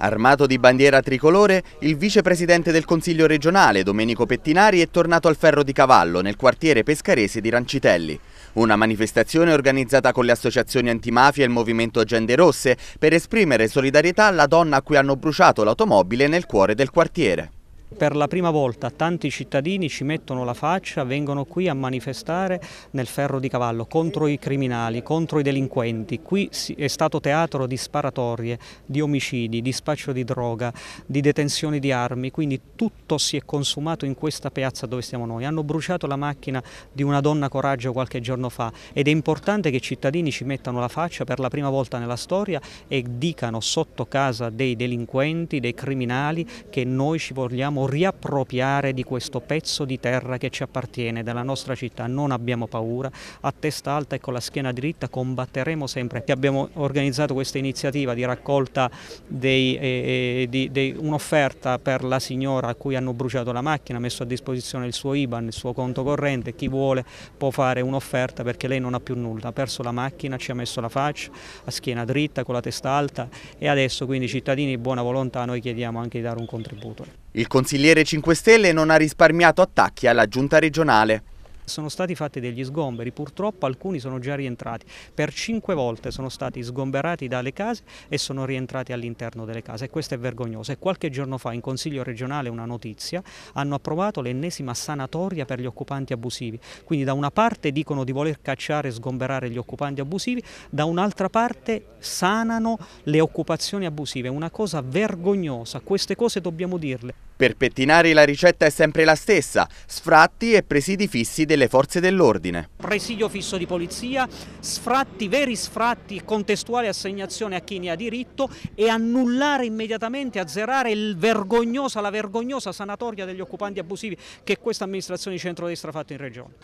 Armato di bandiera tricolore, il vicepresidente del Consiglio regionale, Domenico Pettinari, è tornato al Ferro di Cavallo, nel quartiere pescarese di Rancitelli. Una manifestazione organizzata con le associazioni antimafia e il movimento Agende Rosse per esprimere solidarietà alla donna a cui hanno bruciato l'automobile nel cuore del quartiere. Per la prima volta tanti cittadini ci mettono la faccia, vengono qui a manifestare nel ferro di cavallo contro i criminali, contro i delinquenti. Qui è stato teatro di sparatorie, di omicidi, di spaccio di droga, di detenzioni di armi, quindi tutto si è consumato in questa piazza dove stiamo noi. Hanno bruciato la macchina di una donna coraggio qualche giorno fa ed è importante che i cittadini ci mettano la faccia per la prima volta nella storia e dicano sotto casa dei delinquenti, dei criminali che noi ci vogliamo dobbiamo riappropriare di questo pezzo di terra che ci appartiene, della nostra città, non abbiamo paura, a testa alta e con la schiena dritta combatteremo sempre. Abbiamo organizzato questa iniziativa di raccolta dei, eh, eh, di, di un'offerta per la signora a cui hanno bruciato la macchina, messo a disposizione il suo IBAN, il suo conto corrente, chi vuole può fare un'offerta perché lei non ha più nulla, ha perso la macchina, ci ha messo la faccia, a schiena dritta, con la testa alta e adesso quindi cittadini di buona volontà noi chiediamo anche di dare un contributo. Il consigliere 5 Stelle non ha risparmiato attacchi alla giunta regionale. Sono stati fatti degli sgomberi, purtroppo alcuni sono già rientrati, per cinque volte sono stati sgomberati dalle case e sono rientrati all'interno delle case e questo è vergognoso. E qualche giorno fa in Consiglio regionale una notizia, hanno approvato l'ennesima sanatoria per gli occupanti abusivi, quindi da una parte dicono di voler cacciare e sgomberare gli occupanti abusivi, da un'altra parte sanano le occupazioni abusive, una cosa vergognosa, queste cose dobbiamo dirle. Per pettinari la ricetta è sempre la stessa, sfratti e presidi fissi delle forze dell'ordine. Presidio fisso di polizia, sfratti, veri sfratti, contestuale assegnazione a chi ne ha diritto e annullare immediatamente, azzerare vergognosa, la vergognosa sanatoria degli occupanti abusivi che questa amministrazione di centrodestra ha fatto in regione.